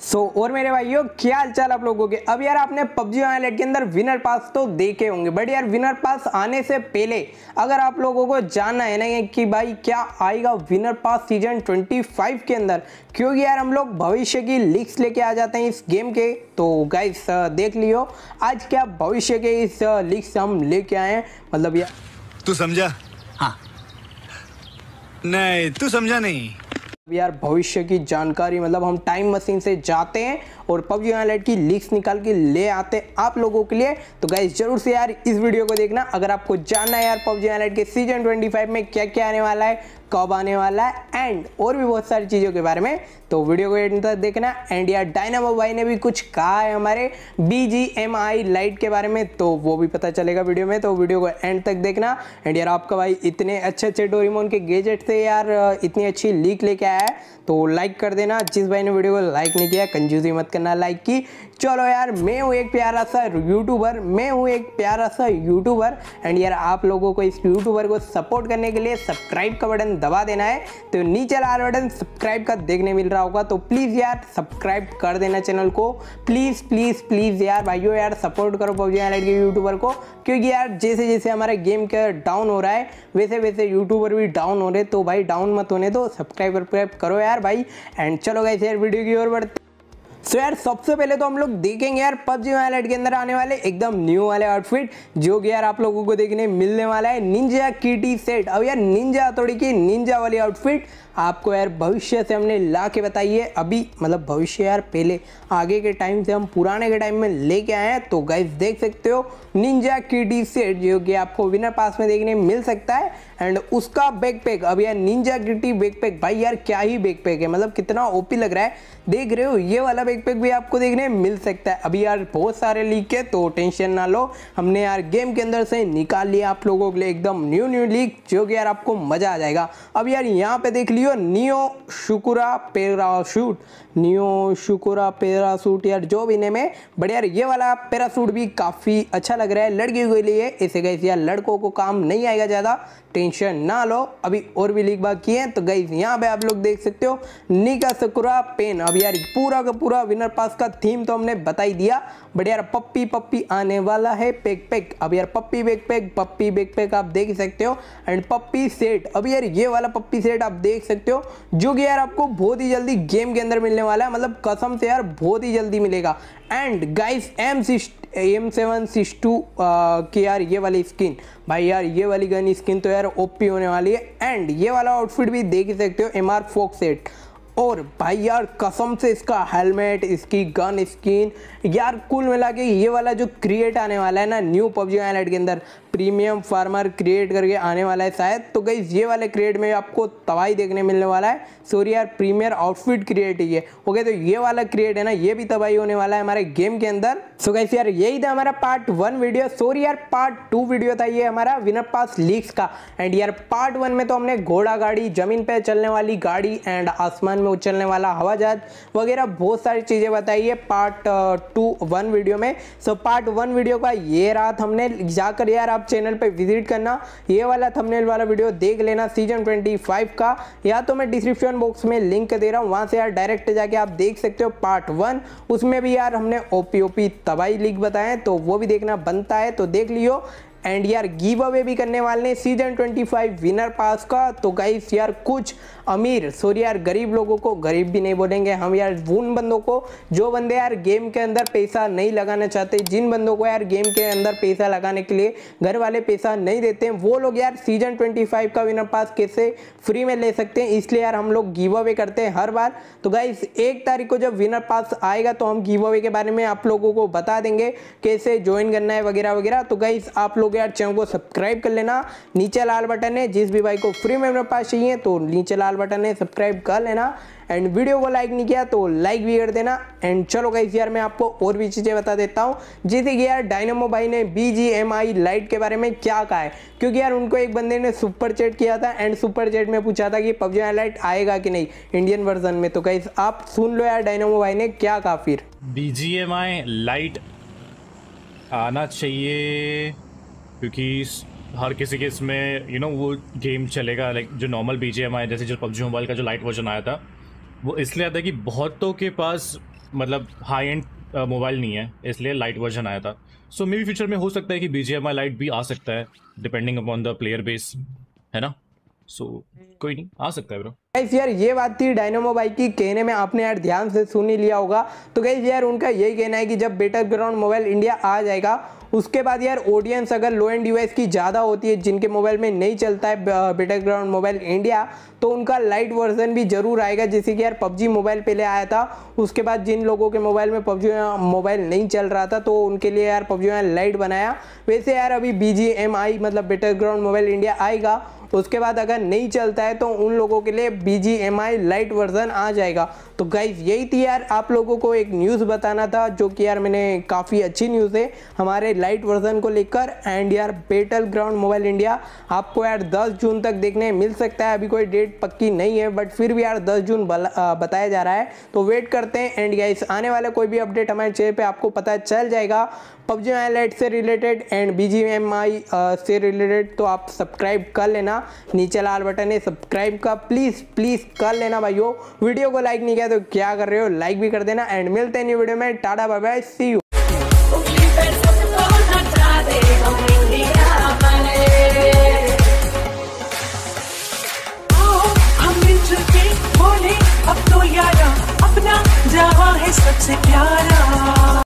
सो so, और मेरे भाइयों क्या हाल चाल आप लोगों के अब यार आपने पबजी वायलेट के अंदर विनर पास तो देखे होंगे बट यार विनर पास आने से पहले अगर आप लोगों को जानना है ना कि भाई क्या आएगा विनर पास सीजन 25 के अंदर क्योंकि यार हम लोग भविष्य की लिक्स लेके आ जाते हैं इस गेम के तो गाइस देख लियो आज क्या भविष्य के इस लिक्स हम लेके आए हैं मतलब यार तू समझा हाँ नहीं तू समझा नहीं यार भविष्य की जानकारी मतलब हम टाइम मशीन से जाते हैं और पबजी ऑनलाइन की लिंक्स निकाल के ले आते आप लोगों के लिए तो गाइज जरूर से यार इस वीडियो को देखना अगर आपको जानना है यार पबजी ऑनलाइन के सीजन ट्वेंटी में क्या क्या आने वाला है कब आने वाला है एंड और भी बहुत सारी चीज़ों के बारे में तो वीडियो को एंड तक देखना एंड यार डायनामो भाई ने भी कुछ कहा है हमारे बी लाइट के बारे में तो वो भी पता चलेगा वीडियो में तो वीडियो को एंड तक देखना एंड यार आपका भाई इतने अच्छे अच्छे डोरीमोन के गैजेट से यार इतनी अच्छी लीक लेके आया है तो लाइक कर देना जिस भाई ने वीडियो को लाइक नहीं किया कंजूसी मत कर करना लाइक की चलो यार मैं हूँ एक प्यारा सा यूट्यूबर मैं हूँ एक प्यारा सा यूट्यूबर एंड यार आप लोगों को इस यूट्यूबर को सपोर्ट करने के लिए सब्सक्राइब का बटन दबा देना है तो नीचे लाल बटन सब्सक्राइब का देखने मिल रहा होगा तो प्लीज़ यार सब्सक्राइब कर देना चैनल को प्लीज़ प्लीज़ प्लीज़ यार भाइयों यार सपोर्ट करो पबजी एलाइट के यूट्यूबर को क्योंकि यार जैसे जैसे हमारे गेम का डाउन हो रहा है वैसे वैसे यूट्यूबर भी डाउन हो रहे तो भाई डाउन मत होने दो सब्सक्राइब करो यार भाई एंड चलो गाइस यार वीडियो की ओर बढ़ते सो so यार सबसे पहले तो हम लोग देखेंगे यार पबजी वायलेट के अंदर आने वाले एकदम न्यू वाले आउटफिट जो कि यार आप लोगों को देखने मिलने वाला है निंजा की सेट अब यार निंजा थोड़ी की निंजा वाली आउटफिट आपको यार भविष्य से हमने ला के बताई है अभी मतलब भविष्य यार पहले आगे के टाइम से हम पुराने के टाइम में लेके आए हैं तो गाइज देख सकते हो निंजा की डी सेट जो कि आपको विनर पास में देखने मिल सकता है एंड उसका बैकपैक अब यार निंजा गिटी बैकपैक भाई यार क्या ही बैकपैक है मतलब कितना ओपी लग रहा है देख रहे हो ये वाला बैकपैक भी आपको देखने मिल सकता है अभी यार बहुत सारे लीक है तो टेंशन ना लो हमने यार गेम के अंदर से निकाल लिया आप लोगों के लिए एकदम न्यू न्यू लीक जो कि यार आपको मज़ा आ जाएगा अब यार यहाँ पे देख लियो यो Neo Sakura parachute Neo Sakura parachute यार जो भी नेम है बट यार ये वाला पैरासूट भी काफ़ी अच्छा लग रहा है लड़कियों के लिए इसे गई यार लड़कों को काम नहीं आएगा ज़्यादा टेंशन ना लो अभी और भी लीक बाकी है तो गई यहाँ पे आप लोग देख सकते हो निका सकुरा पेन अब यार पूरा का पूरा विनर पास का थीम तो हमने बता ही दिया बट यार पप्पी पप्पी आने वाला है पेक पेक अब यार puppy backpack puppy backpack आप देख सकते हो एंड पप्पी सेट अब यार ये वाला पप्पी सेट आप देख सकते सकते हो जो कि यार आपको बहुत ही जल्दी गेम के अंदर मिलने वाला है मतलब कसम से यार बहुत ही जल्दी मिलेगा and guys M six M seven six two की यार ये वाली स्किन भाई यार ये वाली गन स्किन तो यार ओपी होने वाली है एंड ये वाला आउटफिट भी देख ही सकते हो एम आर फोक सेट और भाई यार कसम से इसका हेलमेट इसकी गन स्किन यार कुल मिला के ये वाला जो क्रिएट आने वाला है ना न्यू पबजी हाईलाइट के अंदर प्रीमियम फार्मर क्रिएट करके आने वाला है शायद तो गई ये वाले क्रिएट में आपको तबाही देखने मिलने वाला है सॉरी यार प्रीमियर आउटफिट क्रिएट ही है ओके तो ये वाला क्रिएट है ना ये भी तबाही होने वाला है हमारे गेम के अंदर सो गई यार यही था हमारा पार्ट वन वीडियो सॉरी यार पार्ट टू वीडियो था ये हमारा विनर पास लीक्स का एंड यार पार्ट वन में तो हमने घोड़ा गाड़ी जमीन पे चलने वाली गाड़ी एंड आसमान में उछलने वाला हवा जहाज वगैरह बहुत सारी चीज़ें बताई है पार्ट टू वन वीडियो में सो पार्ट वन वीडियो का ये रहा हमने जाकर यार आप चैनल पर विजिट करना ये वाला थंबनेल वाला वीडियो देख लेना सीजन 25 का या तो मैं डिस्क्रिप्शन बॉक्स में लिंक दे रहा हूँ वहाँ से यार डायरेक्ट जाके आप देख सकते हो पार्ट वन उसमें भी यार हमने ओपी ओपी तबाही लीग बताएं तो वो भी देखना बनता है तो देख लियो एंड यार गिव अवे भी करने वाले हैं सीजन 25 विनर पास का तो गाइस यार कुछ अमीर सॉरी यार गरीब लोगों को गरीब भी नहीं बोलेंगे हम यार उन बंदों को जो बंदे यार गेम के अंदर पैसा नहीं लगाना चाहते जिन बंदों को यार गेम के अंदर पैसा लगाने के लिए घर वाले पैसा नहीं देते हैं वो लोग यार सीजन ट्वेंटी का विनर पास कैसे फ्री में ले सकते हैं इसलिए यार हम लोग गिव अवे करते हैं हर बार तो गाइस एक तारीख को जब विनर पास आएगा तो हम गिव अवे के बारे में आप लोगों को बता देंगे कैसे ज्वाइन करना है वगैरह वगैरह तो गाइस आप लोग हो गया चैनल को सब्सक्राइब कर लेना नीचे लाल बटन है जिस भी भाई को फ्री में मेरे पास चाहिए तो नीचे लाल बटन है सब्सक्राइब कर लेना एंड वीडियो को लाइक नहीं किया तो लाइक भी कर देना एंड चलो गाइस यार मैं आपको और भी चीज़ें बता देता हूँ जैसे कि यार डायनामो भाई ने B G M I lite के बारे में क्या कहा है क्योंकि यार उनको एक बंदे ने सुपर चैट किया था एंड सुपर चैट में पूछा था कि पबजी आई लाइट आएगा कि नहीं इंडियन वर्जन में तो गाइस आप सुन लो यार डायनामो भाई ने क्या कहा फिर B G M I lite आना चाहिए क्योंकि हर किसी के इसमें यू नो वो गेम चलेगा लाइक जो नॉर्मल बी जी एम आया जैसे जो पबजी मोबाइल का जो लाइट वर्जन आया था वो इसलिए आता है कि बहुतों के पास मतलब हाई एंड मोबाइल नहीं है इसलिए लाइट वर्जन आया था सो मे बी फ्यूचर में हो सकता है कि B G M I lite भी आ सकता है depending upon the player base है ना सो so, कोई नहीं आ सकता है ब्रो गाइस यार ये बात थी डायनोमो बाइक की कहने में आपने यार ध्यान से सुन ही लिया होगा तो गाइस यार उनका यही कहना है कि जब बेटर ग्राउंड मोबाइल इंडिया आ जाएगा उसके बाद यार ऑडियंस अगर लो एंड डिवाइस की ज़्यादा होती है जिनके मोबाइल में नहीं चलता है बेटर ग्राउंड मोबाइल इंडिया तो उनका लाइट वर्जन भी ज़रूर आएगा जैसे कि यार पबजी मोबाइल पहले आया था उसके बाद जिन लोगों के मोबाइल में पबजी मोबाइल नहीं चल रहा था तो उनके लिए यार पबजी लाइट बनाया वैसे यार अभी बी मतलब बेटर ग्राउंड मोबाइल इंडिया आएगा तो उसके बाद अगर नहीं चलता है तो उन लोगों के लिए B G M I lite version आ जाएगा तो गाइज यही थी यार आप लोगों को एक न्यूज़ बताना था जो कि यार मैंने काफ़ी अच्छी न्यूज़ है हमारे लाइट वर्जन को लेकर एंड यार बेटल ग्राउंड मोबाइल इंडिया आपको यार दस जून तक देखने मिल सकता है अभी कोई डेट पक्की नहीं है बट फिर भी यार दस जून बताया जा रहा है तो वेट करते हैं एंड गाइज आने वाला कोई भी अपडेट हमारे चेहरे पर आपको पता चल जाएगा पबजी लाइट से related and B G M I से रिलेटेड तो आप सब्सक्राइब कर लेना नीचे लाल बटन है सब्सक्राइब का प्लीज़ प्लीज़ कर लेना भाइयों वीडियो को लाइक नहीं किया तो क्या कर रहे हो लाइक भी कर देना एंड मिलते हैं न्यू वीडियो में tata bye bye see you